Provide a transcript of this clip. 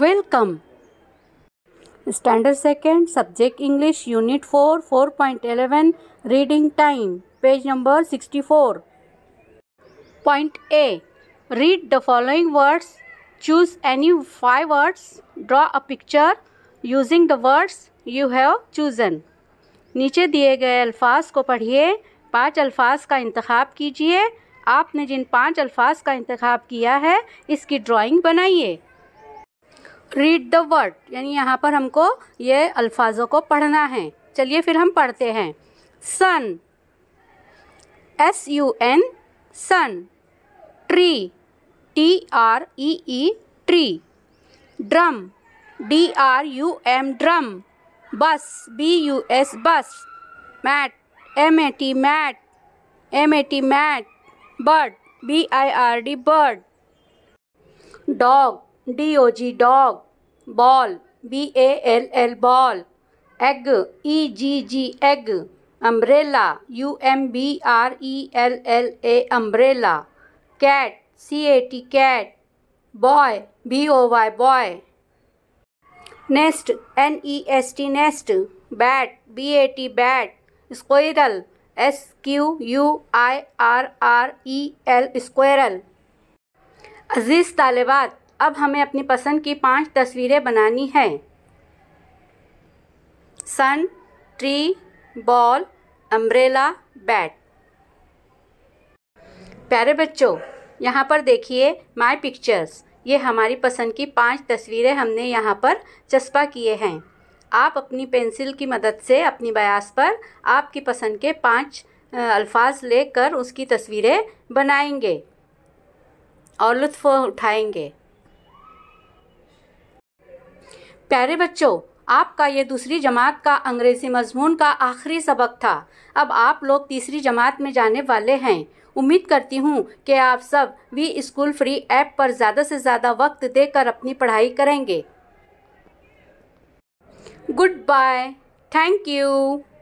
welcome standard second subject English unit four four point eleven reading time page number sixty four point A read the following words choose any five words draw a picture using the words you have chosen नीचे दिए गए अल्फाज को पढ़िए पांच अल्फाज का इंतखब कीजिए आपने जिन पांच अल्फाज का इंतखब किया है इसकी ड्राइंग बनाइए रीड द वर्ड यानी यहाँ पर हमको ये अल्फाजों को पढ़ना है चलिए फिर हम पढ़ते हैं sun S U N sun tree T R E E tree drum D R U M drum bus B U S bus mat M A T mat M A T mat bird B I R D bird dog D O G dog ball B A L L ball egg E G G egg umbrella U M B R E L L A umbrella cat C A T cat boy B O Y boy nest N E S T nest bat B A T bat squirrel S Q U I R R E L squirrel अजीज़ तालिबात अब हमें अपनी पसंद की पांच तस्वीरें बनानी है sun tree ball umbrella bat प्यारे बच्चों यहाँ पर देखिए माय पिक्चर्स ये हमारी पसंद की पांच तस्वीरें हमने यहाँ पर चस्पा किए हैं आप अपनी पेंसिल की मदद से अपनी बयास पर आपकी पसंद के पांच अल्फाज लेकर उसकी तस्वीरें बनाएंगे और लुत्फ़ उठाएंगे प्यारे बच्चों आपका ये दूसरी जमात का अंग्रेज़ी मजमून का आखिरी सबक था अब आप लोग तीसरी जमात में जाने वाले हैं उम्मीद करती हूँ कि आप सब वी स्कूल फ्री ऐप पर ज़्यादा से ज़्यादा वक्त देकर अपनी पढ़ाई करेंगे गुड बाय थैंक यू